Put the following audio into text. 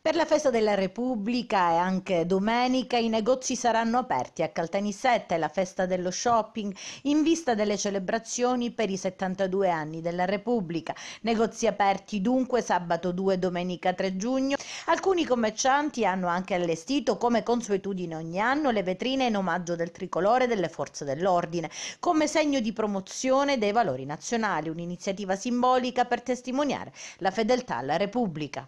Per la festa della Repubblica e anche domenica i negozi saranno aperti a Caltanissetta, la festa dello shopping, in vista delle celebrazioni per i 72 anni della Repubblica. Negozi aperti dunque sabato 2 e domenica 3 giugno. Alcuni commercianti hanno anche allestito, come consuetudine ogni anno, le vetrine in omaggio del tricolore delle forze dell'ordine, come segno di promozione dei valori nazionali, un'iniziativa simbolica per testimoniare la fedeltà alla Repubblica.